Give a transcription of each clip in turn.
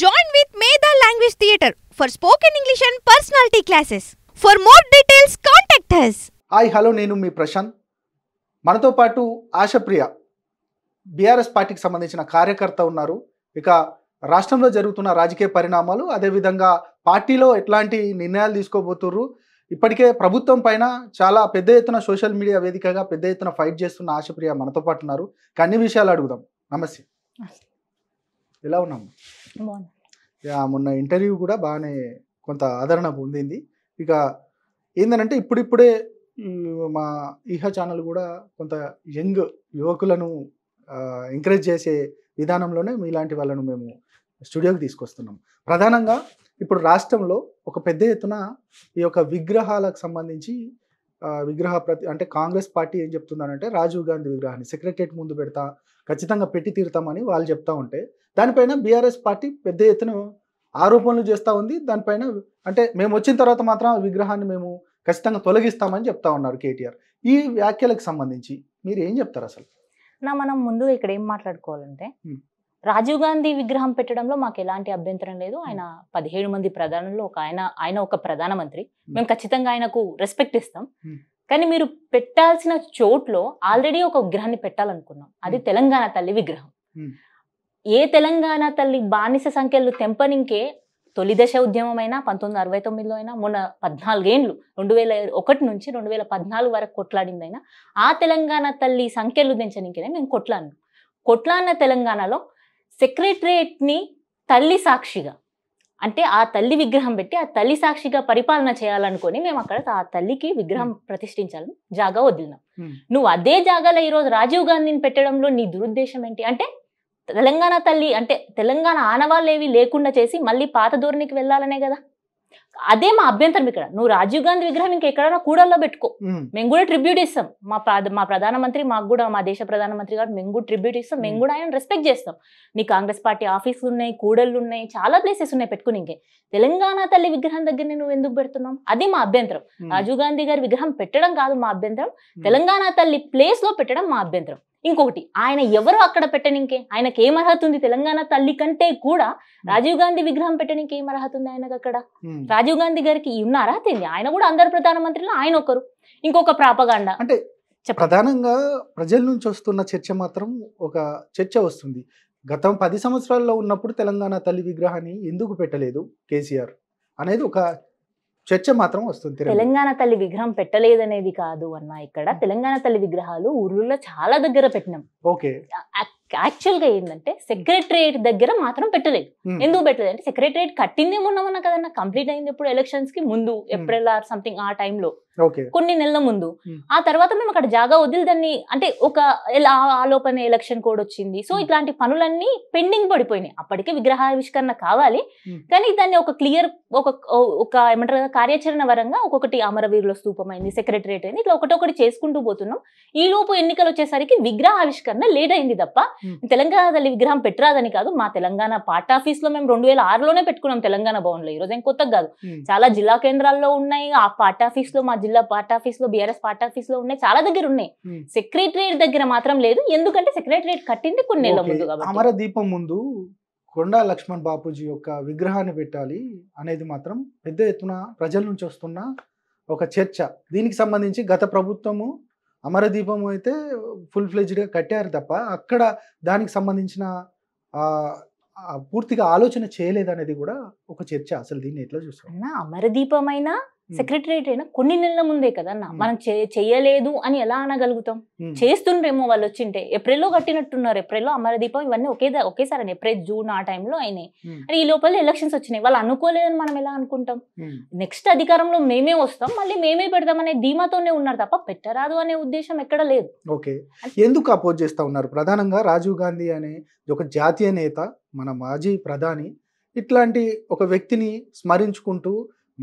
Join with Medha language theatre for spoken English and personality classes for more details contact us hi hello నేను మీ ప్రశాంత్ మనతో పాటు ఆశప్రియ BRS పార్టీకి సంబంధించిన కార్యకర్త ఉన్నారు ఇక రాష్ట్రంలో జరుగుతున్న రాజకీయ పరిణామాలు అదేవిధంగా పార్టీలో ఎట్లాంటి నిర్ణయాలు తీసుకోబోతుర్రు ఇప్పటికే ప్రభుత్వం పైన చాలా పెద్ద ఎత్తున సోషల్ మీడియా వేదికగా పెద్ద ఎత్తున ఫైట్ చేస్తున్న ఆశప్రియ మనతో పాటు ఉన్నారు అన్ని విషయాలు అడుగుదాం నమస్తే ఎలా ఉన్నాము మొన్న ఇంటర్వ్యూ కూడా బాగానే కొంత ఆదరణ పొందింది ఇక ఏంటంటే ఇప్పుడిప్పుడే మా ఈహ ఛానల్ కూడా కొంత యంగ్ యువకులను ఎంకరేజ్ చేసే విధానంలోనే మీలాంటి వాళ్ళను మేము స్టూడియోకి తీసుకొస్తున్నాం ప్రధానంగా ఇప్పుడు రాష్ట్రంలో ఒక పెద్ద ఎత్తున ఈ యొక్క విగ్రహాలకు సంబంధించి విగ్రహ ప్రతి అంటే కాంగ్రెస్ పార్టీ ఏం చెప్తున్నారంటే రాజీవ్ గాంధీ విగ్రహాన్ని సెక్రటరియట్ ముందు పెడతా ఖచ్చితంగా పెట్టి తీరుతామని వాళ్ళు చెప్తా ఉంటే దానిపైన బీఆర్ఎస్ పార్టీ పెద్ద ఎత్తున ఆరోపణలు చేస్తూ ఉంది దానిపైన అంటే మేము వచ్చిన తర్వాత మాత్రం విగ్రహాన్ని మేము ఖచ్చితంగా తొలగిస్తామని చెప్తా ఉన్నారు కేటీఆర్ ఈ వ్యాఖ్యలకు సంబంధించి మీరు ఏం చెప్తారు అసలు నా మనం ముందు ఇక్కడ ఏం మాట్లాడుకోవాలంటే రాజీవ్ గాంధీ విగ్రహం పెట్టడంలో మాకు ఎలాంటి అభ్యంతరం లేదు ఆయన పదిహేడు మంది ప్రధానుల్లో ఒక ఆయన ఆయన ఒక ప్రధానమంత్రి మేము ఖచ్చితంగా ఆయనకు రెస్పెక్ట్ ఇస్తాం కానీ మీరు పెట్టాల్సిన చోట్లో ఆల్రెడీ ఒక విగ్రహాన్ని పెట్టాలనుకున్నాం అది తెలంగాణ తల్లి విగ్రహం ఏ తెలంగాణ తల్లి బానిస సంఖ్యలు తెంపనింకే తొలి దశ అయినా పంతొమ్మిది అరవై తొమ్మిదిలో అయినా మొన్న పద్నాలుగేండ్లు రెండు వేల ఒకటి నుంచి రెండు వేల పద్నాలుగు వరకు కొట్లాడిందైనా ఆ తెలంగాణ తల్లి సంఖ్యలు దించనికనే మేము కొట్లాడినాం కొట్లాడిన తెలంగాణలో సెక్రటరేట్ని తల్లి సాక్షిగా అంటే ఆ తల్లి విగ్రహం పెట్టి ఆ తల్లి సాక్షిగా పరిపాలన చేయాలనుకుని మేము అక్కడ ఆ తల్లికి విగ్రహం ప్రతిష్ఠించాలని జాగా వదిలినాం నువ్వు అదే జాగాలో ఈరోజు రాజీవ్ గాంధీని పెట్టడంలో నీ దురుద్దేశం ఏంటి అంటే తెలంగాణ తల్లి అంటే తెలంగాణ ఆనవాళ్ళు ఏవి లేకుండా చేసి మళ్ళీ పాత ధోరణికి వెళ్ళాలనే కదా అదే మా అభ్యంతరం ఇక్కడ నువ్వు రాజీవ్ గాంధీ విగ్రహం ఇంకెక్కడైనా కూడల్లో పెట్టుకో మేము కూడా ట్రిబ్యూట్ ఇస్తాం మా మా ప్రధానమంత్రి మాకు కూడా మా దేశ ప్రధానమంత్రి గారు మేము కూడా ట్రిబ్యూట్ ఇస్తాం మేము కూడా ఆయన రెస్పెక్ట్ చేస్తాం నీ కాంగ్రెస్ పార్టీ ఆఫీసులు ఉన్నాయి కూడళ్ళు ఉన్నాయి చాలా ప్లేసెస్ ఉన్నాయి పెట్టుకుని ఇంకే తెలంగాణ తల్లి విగ్రహం దగ్గరనే నువ్వు ఎందుకు పెడుతున్నావు అది మా అభ్యంతరం రాజీవ్ గాంధీ గారి విగ్రహం పెట్టడం కాదు మా అభ్యంతరం తెలంగాణ తల్లి ప్లేస్ లో పెట్టడం మా అభ్యంతరం ఇంకొకటి ఆయన ఎవరు అక్కడ పెట్టనికే ఆయనకి ఏం అర్హత ఉంది తెలంగాణ తల్లి కంటే కూడా రాజీవ్ గాంధీ విగ్రహం పెట్టడానికి ఏం అర్హత ఉంది ఆయనకు అక్కడ రాజీవ్ గాంధీ గారికి ఉన్న అర్హత ఏంది ఆయన కూడా అందరు ప్రధానమంత్రిలో ఆయన ఒకరు ఇంకొక ప్రాపగాండ అంటే ప్రధానంగా ప్రజల నుంచి వస్తున్న చర్చ మాత్రం ఒక చర్చ వస్తుంది గతం పది సంవత్సరాల్లో ఉన్నప్పుడు తెలంగాణ తల్లి విగ్రహాన్ని ఎందుకు పెట్టలేదు కేసీఆర్ అనేది ఒక చర్చ మాత్రం వస్తుంది తెలంగాణ తల్లి విగ్రహం పెట్టలేదనేది కాదు అన్న ఇక్కడ hmm. తెలంగాణ తల్లి విగ్రహాలు ఊర్లలో చాలా దగ్గర పెట్టినాం ఓకే యాక్చువల్ గా ఏంటంటే సెక్రటరియట్ దగ్గర మాత్రం పెట్టలేదు hmm. ఎందుకు పెట్టలేదు అంటే సెక్రటరేట్ కట్టింది మొన్న కదన్నా కంప్లీట్ అయింది ఇప్పుడు ఎలక్షన్స్ కి ముందు ఏప్రిల్ ఆర్ సంథింగ్ ఆ టైంలో కొన్ని నెలల ముందు ఆ తర్వాత మేము అక్కడ జాగా వదిలిదాన్ని దాన్ని అంటే ఒక ఆలోపన ఎలక్షన్ కోడ్ వచ్చింది సో ఇట్లాంటి పనులన్నీ పెండింగ్ పడిపోయినాయి అప్పటికే విగ్రహావిష్కరణ కావాలి కానీ దాన్ని ఒక క్లియర్ ఒక ఒక ఏమంటారు కార్యాచరణ వరంగా ఒక్కొక్కటి అమరవీరుల స్థూపం అయింది సెక్రటరేట్ అయింది ఇట్లా ఒకటొకటి చేసుకుంటూ పోతున్నాం ఈ లోపు ఎన్నికలు వచ్చేసరికి విగ్రహావిష్కరణ లేట్ అయింది తప్ప తెలంగాణ తల్లి విగ్రహం పెట్టరాదని కాదు మా తెలంగాణ పార్ట్ ఆఫీస్ లో మేము రెండు వేల ఆరులోనే పెట్టుకున్నాం తెలంగాణ భవన్ లో ఈ రోజు ఏం కొత్తగా కాదు చాలా జిల్లా కేంద్రాల్లో ఉన్నాయి ఆ పార్ట్ ఆఫీస్ లో మా జిల్లా పార్ట్ ఆఫీస్ లో బీఆర్ఎస్ పార్ట్ ఆఫీస్ లో ఉన్నాయి చాలా దగ్గర ఉన్నాయి సెక్రటరియట్ దగ్గర మాత్రం లేదు ఎందుకంటే సెక్రటరియట్ కట్టింది కొన్ని ముందు అమర దీపం ముందు కొండా లక్ష్మణ్ బాపూజీ యొక్క విగ్రహాన్ని పెట్టాలి అనేది మాత్రం పెద్ద ఎత్తున ప్రజల నుంచి వస్తున్న ఒక చర్చ దీనికి సంబంధించి గత ప్రభుత్వము అమర దీపం అయితే ఫుల్ ఫ్లెజ్డ్గా కట్టారు తప్ప అక్కడ దానికి సంబంధించిన పూర్తిగా ఆలోచన చేయలేదనేది కూడా ఒక చర్చ అసలు దీన్ని ఎట్లా చూసాం అమరదీపమైనా సెక్రటరేట్ అయినా కొన్ని నెలల ముందే కదా మనం చేయలేదు అని ఎలా అనగలుగుతాం చేస్తుండ్రేమో వాళ్ళు వచ్చింటే ఏప్రిల్లో కట్టినట్టున్నారు ఏప్రిల్లో అమరదీపం ఇవన్నీ ఒకే ఒకేసారి ఏప్రిల్ జూన్ ఆ టైంలో అయినాయి అని ఈ లోపల ఎలక్షన్స్ వచ్చినాయి వాళ్ళు అనుకోలేదని మనం ఎలా అనుకుంటాం నెక్స్ట్ అధికారంలో మేమే వస్తాం మళ్ళీ మేమే పెడతాం అనే ధీమాతోనే ఉన్నారు తప్ప పెట్టరాదు అనే ఉద్దేశం ఎక్కడ లేదు ఓకే ఎందుకు అపోజ్ చేస్తా ఉన్నారు ప్రధానంగా రాజీవ్ గాంధీ అనే ఒక జాతీయ నేత మన మాజీ ప్రధాని ఇట్లాంటి ఒక వ్యక్తిని స్మరించుకుంటూ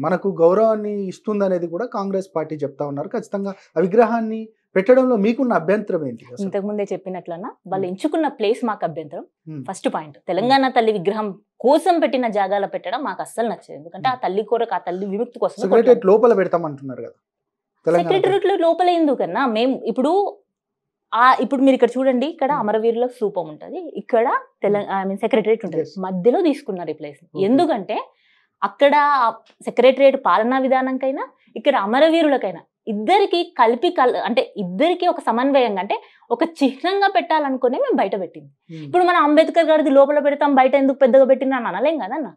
మనకు గౌరవాన్ని ఇస్తుందనేది కూడా కాంగ్రెస్ పార్టీ చెప్తా ఉన్నారు ఖచ్చితంగా ఆ విగ్రహాన్ని పెట్టడంలో మీకున్న అభ్యంతరం ఏంటి ఇంతకు ముందే చెప్పినట్లన్నా వాళ్ళు ఎంచుకున్న ప్లేస్ మాకు అభ్యంతరం ఫస్ట్ పాయింట్ తెలంగాణ తల్లి విగ్రహం కోసం పెట్టిన జాగాలో పెట్టడం మాకు అస్సలు నచ్చదు ఎందుకంటే ఆ తల్లి కొరకు ఆ తల్లి విముక్తి కోసం సెక్రటరేట్ లోపల పెడతామంటున్నారు కదా సెక్రటరేట్ లోపల ఎందుకన్నా మేము ఇప్పుడు ఆ ఇప్పుడు మీరు ఇక్కడ చూడండి ఇక్కడ అమరవీరుల సూపం ఉంటుంది ఇక్కడ తెలంగాణ సెక్రటరేట్ ఉంటుంది మధ్యలో తీసుకున్నారు ఈ ప్లేస్ ఎందుకంటే అక్కడ సెక్రటరియట్ పాలనా విధానంకైనా ఇక్కడ అమరవీరులకైనా ఇద్దరికి కలిపి కల్ అంటే ఇద్దరికి ఒక సమన్వయంగా అంటే ఒక చిహ్నంగా పెట్టాలనుకునే మేము బయట పెట్టింది ఇప్పుడు మనం అంబేద్కర్ గారిది లోపల పెడతాం బయట ఎందుకు పెద్దగా పెట్టినా అని అనలేం కదన్న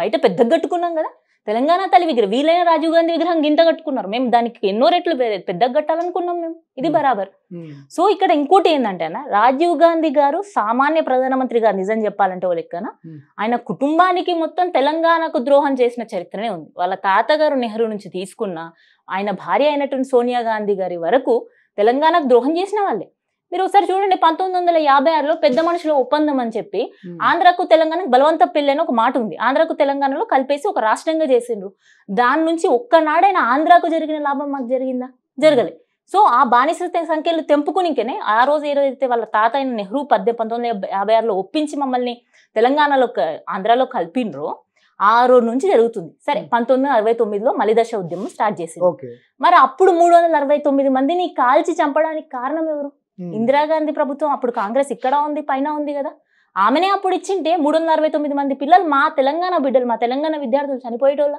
బయట పెద్ద కట్టుకున్నాం కదా తెలంగాణ తల్లి విగ్రహం వీలైన రాజీవ్ గాంధీ విగ్రహం గింత కట్టుకున్నారు మేము దానికి ఎన్నో రెట్లు పెద్ద కట్టాలనుకున్నాం మేము ఇది బరాబర్ సో ఇక్కడ ఇంకోటి ఏంటంటే అన్న రాజీవ్ గాంధీ గారు సామాన్య ప్రధానమంత్రి గారు నిజం చెప్పాలంటే ఓ లెక్కన ఆయన కుటుంబానికి మొత్తం తెలంగాణకు ద్రోహం చేసిన చరిత్రనే ఉంది వాళ్ళ తాతగారు నెహ్రూ నుంచి తీసుకున్న ఆయన భార్య అయినటువంటి సోనియా గాంధీ గారి వరకు తెలంగాణకు ద్రోహం చేసిన వాళ్ళే మీరు ఒకసారి చూడండి పంతొమ్మిది వందల యాభై ఆరులో పెద్ద మనుషుల ఒప్పందం అని చెప్పి ఆంధ్రకు తెలంగాణకు బలవంత పెళ్లి అని ఒక మాట ఉంది ఆంధ్రకు తెలంగాణలో కలిపేసి ఒక రాష్ట్రంగా చేసిండ్రు దాని నుంచి ఒక్కనాడైనా ఆంధ్రాకు జరిగిన లాభం మాకు జరిగిందా జరగలే సో ఆ బానిస సంఖ్యలు తెంపుకునికనే ఆ రోజు ఏ రోజైతే వాళ్ళ తాత అయిన నెహ్రూ పద్దె పంతొమ్మిది వందల యాభై ఆరులో ఒప్పించి మమ్మల్ని తెలంగాణలో ఆంధ్రాలో కలిపినరో ఆ రోజు నుంచి జరుగుతుంది సరే పంతొమ్మిది వందల అరవై తొమ్మిదిలో మలిదశ ఉద్యమం స్టార్ట్ చేసింది మరి అప్పుడు మూడు వందల అరవై తొమ్మిది మందిని కాల్చి చంపడానికి కారణం ఎవరు ఇందిరాగాంధీ ప్రభుత్వం అప్పుడు కాంగ్రెస్ ఇక్కడ ఉంది పైన ఉంది కదా ఆమెనే అప్పుడు ఇచ్చింటే మూడు అరవై తొమ్మిది మంది పిల్లలు మా తెలంగాణ బిడ్డలు మా తెలంగాణ విద్యార్థులు చనిపోయేటోళ్ళ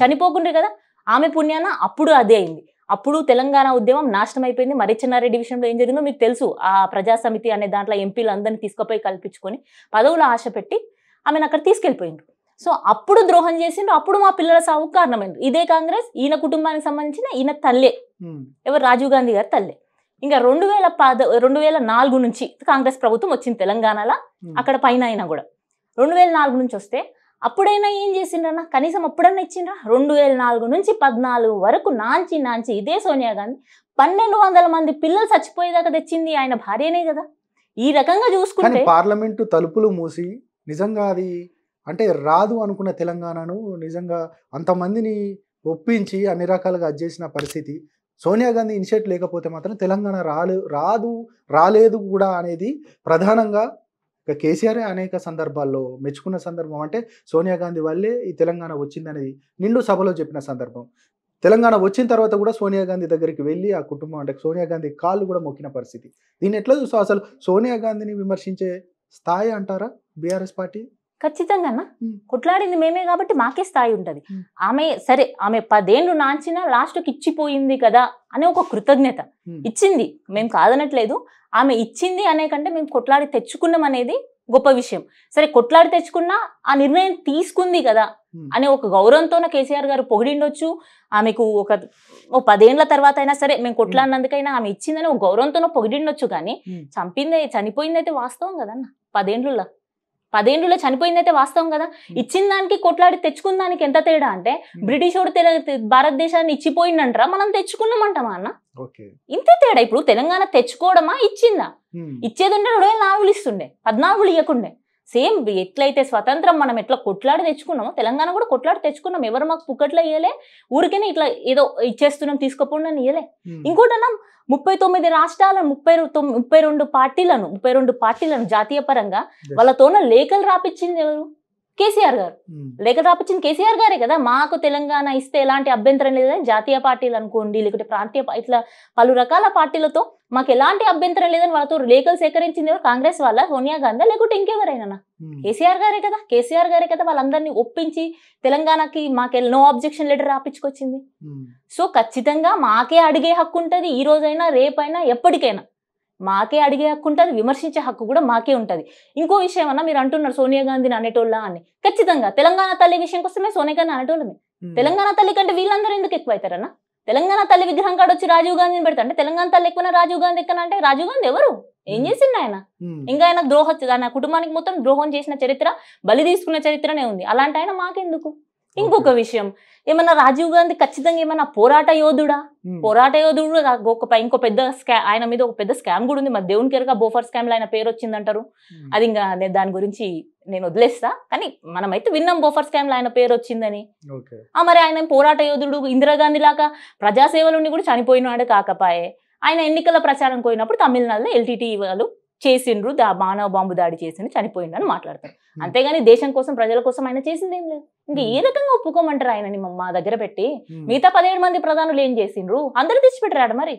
చనిపోకుండే కదా ఆమె పుణ్యాన అప్పుడు అదే అయింది అప్పుడు తెలంగాణ ఉద్యమం నాశనం అయిపోయింది మరిచెన్నారెడ్డి విషయంలో ఏం జరిగిందో మీకు తెలుసు ఆ ప్రజాసమితి అనే దాంట్లో ఎంపీలు అందరినీ తీసుకుపోయి కల్పించుకొని పదవులు ఆశ పెట్టి ఆమెను అక్కడ తీసుకెళ్ళిపోయిండ్రు సో అప్పుడు ద్రోహం చేసిండ్రు అప్పుడు మా పిల్లల సాగు కారణమైంది ఇదే కాంగ్రెస్ ఈయన కుటుంబానికి సంబంధించిన ఈయన తల్లే ఎవరు రాజీవ్ గాంధీ గారి తల్లే ఇంకా రెండు వేల పద రెండు వేల నాలుగు నుంచి కాంగ్రెస్ ప్రభుత్వం వచ్చింది తెలంగాణలో అక్కడ పైన అయినా కూడా రెండు వేల నాలుగు నుంచి వస్తే అప్పుడైనా ఏం చేసిండ్రా కనీసం అప్పుడన్నా ఇచ్చిండ్రా రెండు వేల నాలుగు నుంచి పద్నాలుగు వరకు నాంచి నాంచి ఇదే సోనియా గాంధీ పన్నెండు వందల మంది పిల్లలు చచ్చిపోయేదాకా తెచ్చింది ఆయన భార్యనే కదా ఈ రకంగా చూసుకుంటే పార్లమెంటు తలుపులు మూసి నిజంగా అది అంటే రాదు అనుకున్న తెలంగాణను నిజంగా అంతమందిని ఒప్పించి అన్ని రకాలుగా అది చేసిన పరిస్థితి సోనియా గాంధీ ఇనిషియేట్ లేకపోతే మాత్రం తెలంగాణ రాలే రాదు రాలేదు కూడా అనేది ప్రధానంగా ఇక కేసీఆరే అనేక సందర్భాల్లో మెచ్చుకున్న సందర్భం అంటే సోనియా గాంధీ వల్లే ఈ తెలంగాణ వచ్చిందనేది నిండు సభలో చెప్పిన సందర్భం తెలంగాణ వచ్చిన తర్వాత కూడా సోనియా గాంధీ దగ్గరికి వెళ్ళి ఆ కుటుంబం అంటే సోనియా గాంధీ కాళ్ళు కూడా మొక్కిన పరిస్థితి దీన్ని ఎట్లా చూస్తావు అసలు సోనియా గాంధీని విమర్శించే స్థాయి అంటారా బీఆర్ఎస్ పార్టీ ఖచ్చితంగా కొట్లాడింది మేమే కాబట్టి మాకే స్థాయి ఉంటది ఆమె సరే ఆమె పదేండ్లు నాంచినా లాస్ట్కి ఇచ్చిపోయింది కదా అనే ఒక కృతజ్ఞత ఇచ్చింది మేము కాదనట్లేదు ఆమె ఇచ్చింది అనే కంటే మేము కొట్లాడి తెచ్చుకున్నాం అనేది గొప్ప విషయం సరే కొట్లాడి తెచ్చుకున్నా ఆ నిర్ణయం తీసుకుంది కదా అనే ఒక గౌరవంతో కేసీఆర్ గారు పొగిడిండొచ్చు ఆమెకు ఒక పదేండ్ల పదేళ్ల తర్వాత అయినా సరే మేము కొట్లాడినందుకైనా ఆమె ఇచ్చిందని ఒక గౌరవంతోనో పొగిడిండొచ్చు కానీ చంపింది చనిపోయింది అయితే వాస్తవం కదన్న పదేండ్లలో పదేండ్లో చనిపోయింది అయితే వాస్తవం కదా hmm. ఇచ్చిన దానికి కొట్లాడి తెచ్చుకున్న దానికి ఎంత తేడా అంటే hmm. బ్రిటిష్ వాడు భారతదేశాన్ని ఇచ్చిపోయిందంటారా మనం తెచ్చుకున్నామంటామా అన్న ఇంతే తేడా ఇప్పుడు తెలంగాణ తెచ్చుకోవడమా ఇచ్చిందా hmm. ఇచ్చేది ఉండే రెండు వేల నాలుగులు ఇస్తుండే పద్నాలుగులు ఇవ్వకుండే సేమ్ ఎట్లయితే స్వతంత్రం మనం ఎట్లా కొట్లాడి తెచ్చుకున్నామో తెలంగాణ కూడా కొట్లాడి తెచ్చుకున్నాం ఎవరు మాకు పుక్కట్లో ఇయ్యలే ఊరికైనా ఇట్లా ఏదో ఇచ్చేస్తున్నాం తీసుకోకుండా ఇయ్యలే ఇంకోటన్నా ముప్పై తొమ్మిది రాష్ట్రాలను ముప్పై ముప్పై రెండు పార్టీలను ముప్పై రెండు పార్టీలను జాతీయ పరంగా వాళ్ళతోన లేఖలు రాపిచ్చింది ఎవరు కేసీఆర్ గారు లేక రాపచ్చింది కేసీఆర్ గారే కదా మాకు తెలంగాణ ఇస్తే ఎలాంటి అభ్యంతరం లేదని జాతీయ పార్టీలు అనుకోండి లేకుంటే ప్రాంతీయ ఇట్లా పలు రకాల పార్టీలతో మాకు ఎలాంటి అభ్యంతరం లేదని వాళ్ళతో లేఖలు సేకరించింది కాంగ్రెస్ వాళ్ళ సోనియా గాంధీ లేకుంటే ఇంకెవరైనా కేసీఆర్ గారే కదా కేసీఆర్ గారే కదా వాళ్ళందరినీ ఒప్పించి తెలంగాణకి మాకు నో అబ్జెక్షన్ లెటర్ రాపించుకొచ్చింది సో ఖచ్చితంగా మాకే అడిగే హక్కు ఉంటుంది ఈ రోజైనా రేపైనా ఎప్పటికైనా మాకే అడిగే హక్కు ఉంటుంది విమర్శించే హక్కు కూడా మాకే ఉంటుంది ఇంకో విషయం అన్న మీరు అంటున్నారు సోనియా గాంధీని అనేటోళ్ళ అని ఖచ్చితంగా తెలంగాణ తల్లి విషయం కోసమే సోనియా గాంధీ అనేటోళ్ళమే తెలంగాణ తల్లి కంటే వీళ్ళందరూ ఎందుకు ఎక్కువ అవుతారన్నా తెలంగాణ తల్లి విగ్రహం కాడ వచ్చి రాజీవ్ గాంధీని పెడతా అంటే తెలంగాణ తల్లి ఎక్కువ రాజీవ్ గాంధీ ఎక్కన అంటే రాజీవ్ గాంధీ ఎవరు ఏం చేసిండు ఆయన ఇంకా ఆయన ద్రోహ ఆయన కుటుంబానికి మొత్తం ద్రోహం చేసిన చరిత్ర బలి తీసుకున్న చరిత్రనే ఉంది అలాంటి ఆయన మాకెందుకు ఇంకొక విషయం ఏమన్నా రాజీవ్ గాంధీ ఖచ్చితంగా ఏమన్నా పోరాట యోధుడా పోరాట యోధుడు ఒక ఇంకో పెద్ద స్కా ఆయన మీద ఒక పెద్ద స్కామ్ కూడా ఉంది మా దేవుని కేరక బోఫర్ స్కామ్ లో ఆయన పేరు వచ్చిందంటారు అది ఇంకా నేను దాని గురించి నేను వదిలేస్తా కానీ మనం అయితే విన్నాం బోఫర్ స్కామ్ లో ఆయన పేరు వచ్చిందని మరి ఆయన పోరాట యోధుడు ఇందిరాగాంధీ లాగా ప్రజాసేవలు కూడా చనిపోయినాడు కాకపాయే ఆయన ఎన్నికల ప్రచారం పోయినప్పుడు తమిళనాడులో ఎల్టీటీ వాళ్ళు చేసిండ్రు దా మానవ బాంబు దాడి చేసిండు చనిపోయిండు అని మాట్లాడతారు అంతేగాని దేశం కోసం ప్రజల కోసం ఆయన చేసింది ఏం లేదు ఇంకా ఏ రకంగా ఒప్పుకోమంటారు ఆయనని మా దగ్గర పెట్టి మిగతా పదిహేడు మంది ప్రధానులు ఏం చేసిండ్రు అందరు తెచ్చిపెట్టరాడు మరి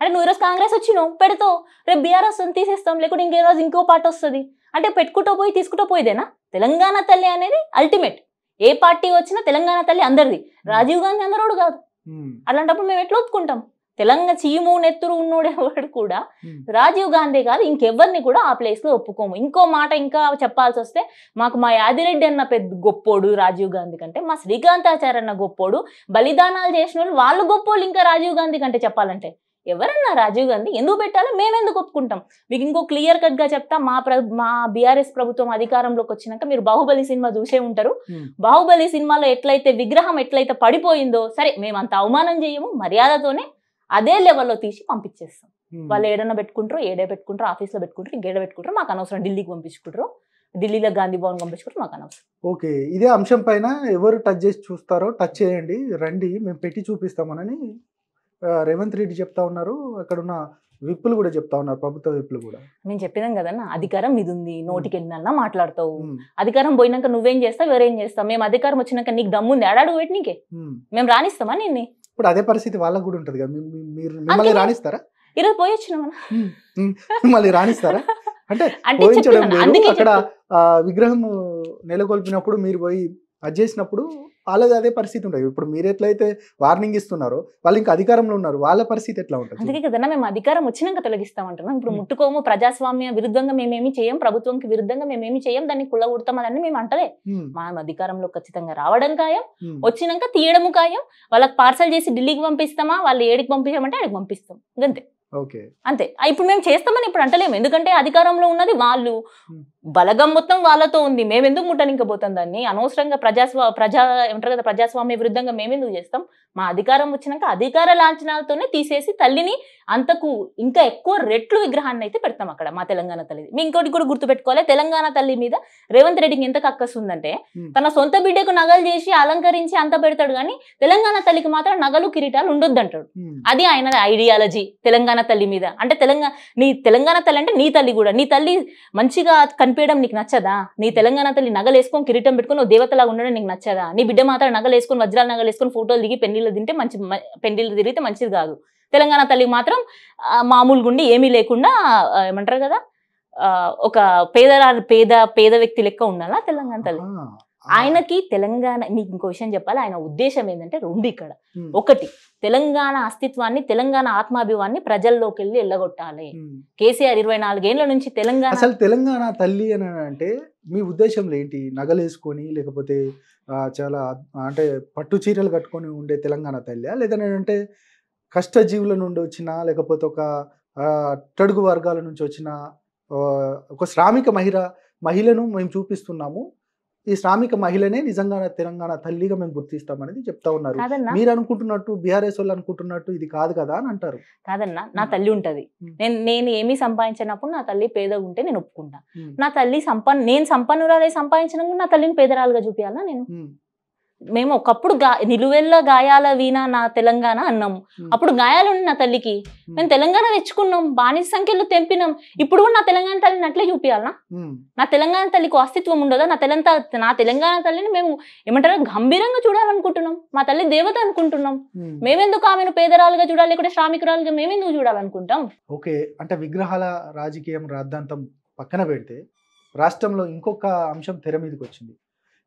అంటే నువ్వు ఈరోజు కాంగ్రెస్ వచ్చినావు పెడతావు రేపు బీఆర్ఎస్ తీసేస్తాం లేకుంటే ఇంకే రోజు ఇంకో పార్టీ వస్తుంది అంటే పెట్టుకుంటూ పోయి తీసుకుంటూ పోయిదేనా తెలంగాణ తల్లి అనేది అల్టిమేట్ ఏ పార్టీ వచ్చినా తెలంగాణ తల్లి అందరిది రాజీవ్ గాంధీ అందరోడు కాదు అలాంటప్పుడు మేము ఎట్లా ఒప్పుకుంటాం తెలంగాణ చీము నెత్తురు ఉన్నోడేవాడు కూడా రాజీవ్ గాంధీ కాదు ఇంకెవరిని కూడా ఆ ప్లేస్లో ఒప్పుకోము ఇంకో మాట ఇంకా చెప్పాల్సి వస్తే మాకు మా యాదిరెడ్డి అన్న పెద్ద గొప్పోడు రాజీవ్ గాంధీ కంటే మా శ్రీకాంతాచార్య అన్న గొప్పోడు బలిదానాలు చేసిన వాళ్ళు వాళ్ళు గొప్పోళ్ళు ఇంకా రాజీవ్ గాంధీ కంటే చెప్పాలంటే ఎవరన్నా రాజీవ్ గాంధీ ఎందుకు పెట్టాలో మేమెందుకు ఒప్పుకుంటాం మీకు ఇంకో క్లియర్ కట్ గా చెప్తా మా ప్ర మా బీఆర్ఎస్ ప్రభుత్వం అధికారంలోకి వచ్చినాక మీరు బాహుబలి సినిమా చూసే ఉంటారు బాహుబలి సినిమాలో ఎట్లయితే విగ్రహం ఎట్లయితే పడిపోయిందో సరే మేము అంత అవమానం చేయము మర్యాదతోనే అదే లెవెల్లో తీసి పంపించేస్తాం వాళ్ళు ఏడన్నా పెట్టుకుంటారు ఏడే పెట్టుకుంటారు ఆఫీస్లో పెట్టుకుంటారు ఇంకేడ పెట్టుకుంటారు మాకు అనవసరం ఢిల్లీకి పంపించుకుంటారు ఢిల్లీలో గాంధీ భవన్ పంపించుకుంటారు మాకు అనవసరం ఓకే ఇదే అంశం పైన ఎవరు టచ్ చేసి చూస్తారో టచ్ చేయండి రండి మేము పెట్టి చూపిస్తామనని రేవంత్ రెడ్డి చెప్తా ఉన్నారు అక్కడ ఉన్న విప్పులు కూడా చెప్తా ఉన్నారు ప్రభుత్వ విప్పులు కూడా మేము చెప్పినాం కదన్నా అధికారం మీద ఉంది నోటికి ఎన్నన్నా మాట్లాడతావు అధికారం పోయినాక నువ్వేం చేస్తావు ఎవరేం చేస్తావు మేము అధికారం వచ్చినాక నీకు దమ్ముంది ఏడాడు పెట్టి నీకే మేము రాణిస్తామా నిన్ను ఇప్పుడు అదే పరిస్థితి వాళ్ళకు కూడా ఉంటుంది కదా మీరు మిమ్మల్ని రాణిస్తారా ఈరోజు పోయొచ్చు మిమ్మల్ని రాణిస్తారా అంటే అక్కడ విగ్రహం నెలకొల్పినప్పుడు మీరు పోయి అది చేసినప్పుడు వాళ్ళది అదే పరిస్థితి ఉంటుంది ఇప్పుడు మీరు ఎట్లయితే వార్నింగ్ ఇస్తున్నారో వాళ్ళు ఇంకా అధికారంలో ఉన్నారు వాళ్ళ పరిస్థితి ఎట్లా ఉంటుంది అందుకే కదన్నా మేము అధికారం వచ్చినాక తొలగిస్తాం అంటున్నాం ఇప్పుడు ముట్టుకోము ప్రజాస్వామ్య విరుద్ధంగా మేమేమి చేయం ప్రభుత్వంకి విరుద్ధంగా మేమేమి చేయం దాన్ని కుళ్ళగొడతాం అదని మేము అంటలే మా అధికారంలో ఖచ్చితంగా రావడం ఖాయం వచ్చినాక తీయడము ఖాయం వాళ్ళకి పార్సల్ చేసి ఢిల్లీకి పంపిస్తామా వాళ్ళు ఏడికి పంపించామంటే ఆడికి పంపిస్తాం అంతే ఓకే అంతే ఇప్పుడు మేము చేస్తామని ఇప్పుడు అంటలేము ఎందుకంటే అధికారంలో ఉన్నది వాళ్ళు బలగం మొత్తం వాళ్ళతో ఉంది మేమెందుకు ముట్టనింకపోతాం దాన్ని అనవసరంగా ప్రజాస్వా ప్రజా ఏమంటారు కదా ప్రజాస్వామ్య విరుద్ధంగా మేమెందుకు చేస్తాం మా అధికారం వచ్చినాక అధికార లాంఛనాలతోనే తీసేసి తల్లిని అంతకు ఇంకా ఎక్కువ రెట్లు విగ్రహాన్ని అయితే పెడతాం అక్కడ మా తెలంగాణ తల్లి మీ ఇంకోటి కూడా గుర్తుపెట్టుకోవాలి తెలంగాణ తల్లి మీద రేవంత్ రెడ్డికి ఎంత కక్కస్ ఉందంటే తన సొంత బిడ్డకు నగలు చేసి అలంకరించి అంత పెడతాడు కానీ తెలంగాణ తల్లికి మాత్రం నగలు కిరీటాలు ఉండొద్దంటాడు అది ఆయన ఐడియాలజీ తెలంగాణ తల్లి మీద అంటే తెలంగాణ నీ తెలంగాణ తల్లి అంటే నీ తల్లి కూడా నీ తల్లి మంచిగా చంపేయడం నీకు నచ్చదా నీ తెలంగాణ తల్లి నగలు వేసుకొని కిరీటం పెట్టుకుని నువ్వు దేవతలాగా ఉండడం నీకు నచ్చదా నీ బిడ్డ మాత్రం నగలు వేసుకొని వజ్రాల నగలు వేసుకొని ఫోటోలు దిగి పెళ్లిళ్ళు తింటే మంచి పెళ్లిళ్ళు తిరిగితే మంచిది కాదు తెలంగాణ తల్లికి మాత్రం మామూలు గుండి ఏమీ లేకుండా ఏమంటారు కదా ఒక పేదరా పేద పేద వ్యక్తి లెక్క ఉండాలా తెలంగాణ తల్లి ఆయనకి తెలంగాణ మీకు ఇంకో విషయం చెప్పాలి ఆయన ఉద్దేశం ఏంటంటే రెండు ఇక్కడ ఒకటి తెలంగాణ అస్తిత్వాన్ని తెలంగాణ ఆత్మాభిమాన్ని ప్రజల్లోకి వెళ్ళి వెళ్ళగొట్టాలి కేసీఆర్ ఇరవై నాలుగేళ్ల నుంచి తెలంగాణ అసలు తెలంగాణ తల్లి అని అంటే మీ ఉద్దేశంలో ఏంటి నగలేసుకొని లేకపోతే చాలా అంటే పట్టు చీరలు కట్టుకొని ఉండే తెలంగాణ తల్లి లేదంటే కష్టజీవుల నుండి వచ్చిన లేకపోతే ఒక తడుగు వర్గాల నుంచి వచ్చిన ఒక శ్రామిక మహిళ మహిళను మేము చూపిస్తున్నాము ఈ శ్రామిక మహిళనే నిజంగా తెలంగాణ తల్లిగా మేము గుర్తిస్తామనేది చెప్తా ఉన్నారు మీరు అనుకుంటున్నట్టు బీఆర్ఎస్ వాళ్ళు అనుకుంటున్నట్టు ఇది కాదు కదా అని అంటారు కాదన్నా నా తల్లి ఉంటది నేను నేను ఏమీ సంపాదించినప్పుడు నా తల్లి పేద ఉంటే నేను ఒప్పుకుంటా నా తల్లి సంపన్న నేను సంపన్నురాలే సంపాదించినప్పుడు నా తల్లిని పేదరాలుగా చూపించాలా నేను మేము ఒకప్పుడు గా నిలువెల్లో గాయాల వీణ నా తెలంగాణ అన్నాము అప్పుడు గాయాలుండి నా తల్లికి మేము తెలంగాణ తెచ్చుకున్నాం బానిస సంఖ్యలో తెంపినాం ఇప్పుడు నా తెలంగాణ తల్లిని అట్లే చూపియాలనా నా తెలంగాణ తల్లికి అస్తిత్వం ఉండదా నా తెలంగాణ నా తెలంగాణ తల్లిని మేము ఏమంటారు గంభీరంగా చూడాలనుకుంటున్నాం మా తల్లి దేవత అనుకుంటున్నాం మేమెందుకు ఆమెను పేదరాలుగా చూడాలి కూడా శ్రామికురాలుగా మేమెందుకు చూడాలనుకుంటాం ఓకే అంటే విగ్రహాల రాజకీయం రాద్ధాంతం పక్కన పెడితే రాష్ట్రంలో ఇంకొక అంశం తెర మీదకి వచ్చింది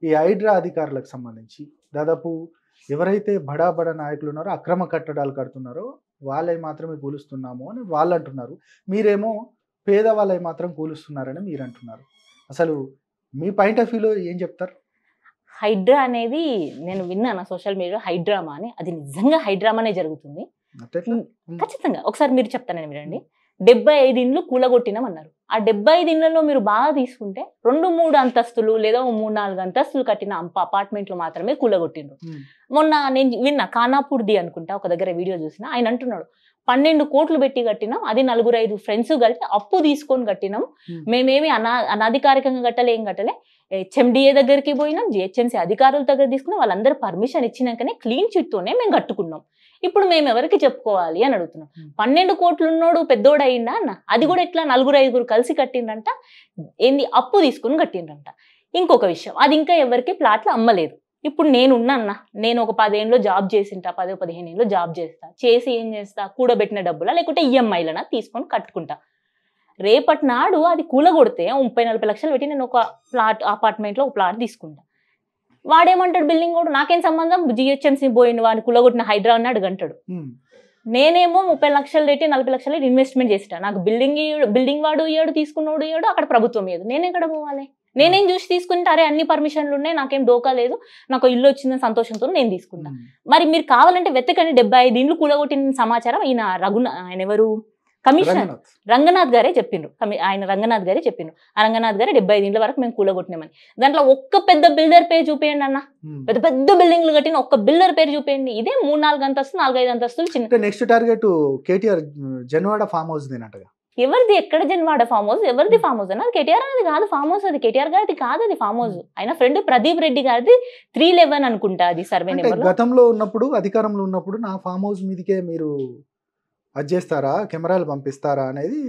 ఈ హైడ్రా అధికారులకు సంబంధించి దాదాపు ఎవరైతే బడా బడ నాయకులు ఉన్నారో అక్రమ కట్టడాలు కడుతున్నారో వాళ్ళే మాత్రమే కూలుస్తున్నాము అని వాళ్ళు అంటున్నారు మీరేమో పేదవాళ్ళై మాత్రం కూలుస్తున్నారని మీరు అంటున్నారు అసలు మీ పాయింట్ ఆఫ్ వ్యూలో ఏం చెప్తారు హైడ్రా అనేది నేను విన్నాను సోషల్ మీడియా హైడ్రామా అని అది నిజంగా హైడ్రామానే జరుగుతుంది ఖచ్చితంగా ఒకసారి మీరు చెప్తాను వినండి డెబ్బై ఐదు ఇండ్లు కూలగొట్టినాం అన్నారు ఆ డెబ్బై ఐదు మీరు బాగా తీసుకుంటే రెండు మూడు అంతస్తులు లేదా మూడు నాలుగు అంతస్తులు కట్టిన అపార్ట్మెంట్లు మాత్రమే కూలగొట్టిండ్రు మొన్న నేను విన్న కానాపూర్ది అనుకుంటా ఒక దగ్గర వీడియో చూసిన ఆయన అంటున్నాడు పన్నెండు కోట్లు పెట్టి కట్టినాం అది నలుగురు ఐదు ఫ్రెండ్స్ కలిపి అప్పు తీసుకొని కట్టినాం మేమేమి అనా అనాధికారికంగా కట్టలేం కట్టలే హెచ్ఎండిఏ దగ్గరికి పోయినాం జిహెచ్ఎంసీ అధికారుల దగ్గర తీసుకున్నాం వాళ్ళందరూ పర్మిషన్ ఇచ్చినాకనే క్లీన్ చిట్ తోనే మేము కట్టుకున్నాం ఇప్పుడు మేము ఎవరికి చెప్పుకోవాలి అని అడుగుతున్నాం పన్నెండు కోట్లు ఉన్నోడు పెద్దోడు అయిందా అన్న అది కూడా ఎట్లా నలుగురు ఐదుగురు కలిసి కట్టిండ్రంట ఏంది అప్పు తీసుకుని కట్టిండ్రంట ఇంకొక విషయం అది ఇంకా ఎవరికి ప్లాట్లు అమ్మలేదు ఇప్పుడు నేనున్నాన్న నేను ఒక పదేళ్ళలో జాబ్ చేసింటా పదో పదిహేను ఏళ్ళు జాబ్ చేస్తా చేసి ఏం చేస్తా కూడబెట్టిన డబ్బులా లేకుంటే ఈఎంఐలన తీసుకొని కట్టుకుంటా రేపటి నాడు అది కూలగొడితే ముప్పై నలభై లక్షలు పెట్టి నేను ఒక ప్లాట్ అపార్ట్మెంట్లో ఒక ప్లాట్ తీసుకుంటా వాడేమంటాడు బిల్డింగ్ కూడా నాకేం సంబంధం జిహెచ్ఎంసీ పోయిన వాడిని కులగొట్టిన హైదరాబాద్ అని అడుగంటాడు నేనేమో ముప్పై లక్షలు పెట్టి నలభై లక్షలు ఇన్వెస్ట్మెంట్ చేసిన నాకు బిల్డింగ్ బిల్డింగ్ వాడు ఇయ్యాడు తీసుకున్నాడు ఇయ్యాడు అక్కడ ప్రభుత్వం ఇయ్యదు నేను ఇక్కడ పోవాలి నేనేం చూసి తీసుకుంటే అరే అన్ని పర్మిషన్లు ఉన్నాయి నాకేం డోకా లేదు నాకు ఇల్లు వచ్చిందని సంతోషంతో నేను తీసుకుంటా మరి మీరు కావాలంటే వెతకండి డెబ్బై ఐదు ఇండ్లు కూడగొట్టిన సమాచారం ఈయన రఘున ఆయన ఎవరు కమిషనర్ రంగనాథ్ గారే చెప్పిండ్రు ఆయన రంగనాథ్ గారే చెప్పిండ్రు ఆ రంగనాథ్ గారే డెబ్బై ఐదు ఇండ్ల వరకు మేము కూలగొట్టినామని దాంట్లో ఒక్క పెద్ద బిల్డర్ పేరు చూపేయండి అన్న పెద్ద పెద్ద బిల్డింగ్లు కట్టిన ఒక్క బిల్డర్ పేరు చూపేయండి ఇదే మూడు నాలుగు అంతస్తులు నాలుగు ఐదు అంతస్తులు చిన్న next target KTR Janwada farm house ఎవరిది ఎక్కడ జన్వాడ ఫామ్ హౌస్ ఎవరిది ఫామ్ హౌస్ అని కేటీఆర్ అనేది కాదు ఫామ్ హౌస్ అది కేటీఆర్ గారిది కాదు అది ఫామ్ హౌస్ ఆయన ఫ్రెండ్ ప్రదీప్ రెడ్డి గారిది త్రీ లెవెన్ అనుకుంటా అది సర్వే గతంలో ఉన్నప్పుడు అధికారంలో ఉన్నప్పుడు నా ఫామ్ హౌస్ మీదకే మీరు అది చేస్తారా కెమెరాలు పంపిస్తారా అనేది